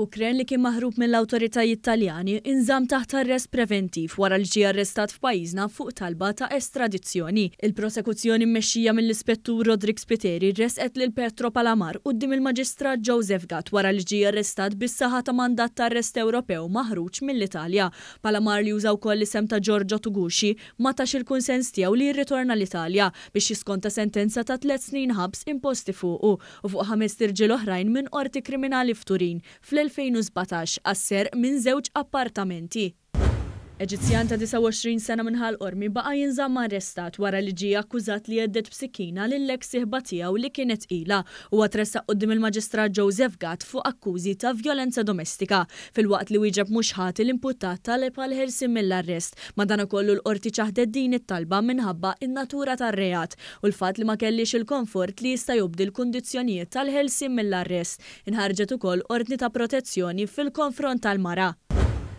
Ukren li kien maħrub mill-awtoritajiet Taljani inżam taħt arrest preventiv wara li ġie arrestat f'pajjiżna fuq talba ta' estradizzjoni. Il-prosekuzzjoni mmexxija mill-ispettur Rodrik Spiteri resqet lil Petro Palamar qudiem il-Maġistrat Joseph Gatt wara li ġie arrestat bis-saħa ta' mandat ta' arrest Ewropew maħruġ mill-Italja. Palamar li użaw koll isem ta' Giorgio Tuguxi ma tax il-kunsens tiegħu li jirritorna l-Italja biex jiskonta sentenza ta' tliet snin ħabs imposti fuqu u fuq ħames tirġiel oħrajn minn qorti kriminali f'Turin fl 2017 qasser minn żewġ appartamenti Eġizzjan ta' 29 sena minħal ormi baqa jinżam arrestat wara li ġie akkużat li jeddet psikina l eks tiegħu li kienet ila u għatressa qoddim il-Maġistrat Joseph Gatt fuq akkużi ta' violenza domestika fil-waqt li wieġeb mhux ħati l-imputat tal pal ħersim mill-arrest madan kollu l-qorti ċaħdet din it-talba minħabba in-natura tar-reat u l-fatt li ma kellix il-komfort li jista' jobdi l-kundizzjonijiet tal-ħelsim mill-arrest. Inħarġet ukoll ordni ta' protezzjoni fil-konfront tal-mara.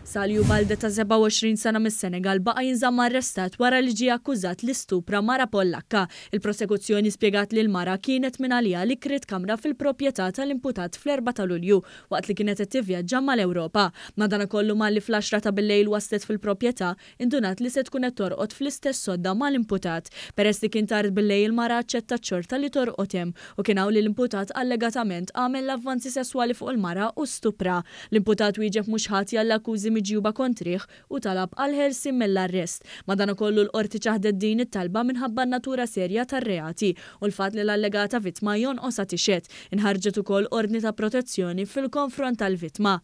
Salju Balde ta' 27 sena mis senegal baqa jinżamm arrestat wara li ġie akkużat li stupra Mara Pollakka. Il-prosekuzzjoni spjegat li l-Mara kienet minn għalija li krit kamra fil propieta tal-imputat fl-4 ta' Lulju waqt li kienet qed tivvjaġġa mal-Ewropa. Madanakollu malli fl-10 ta' bil-lejl waslet fil propieta indunat li se tkun qed torqod fl-istess sodda mal-imputat. Peress li kien tard bil-lejl Mara aċċetta ċorta li torqod hemm u kien li l-imputat allegatament għamel l-avvanzi sesswali fuq il-mara u stupra. L-imputat wieġeb mhux ħati għall-akkużi miġjuba kontriħ u talab għal-ħelsi mill-arrest. Madana kollu l-qorti ċaħdet din it-talba minħabba natura serja tar-reati u l-fat li l-allegata vitma jon osa tixet inħarġet ukoll ordni ta' protezzjoni fil-konfront tal-vitma.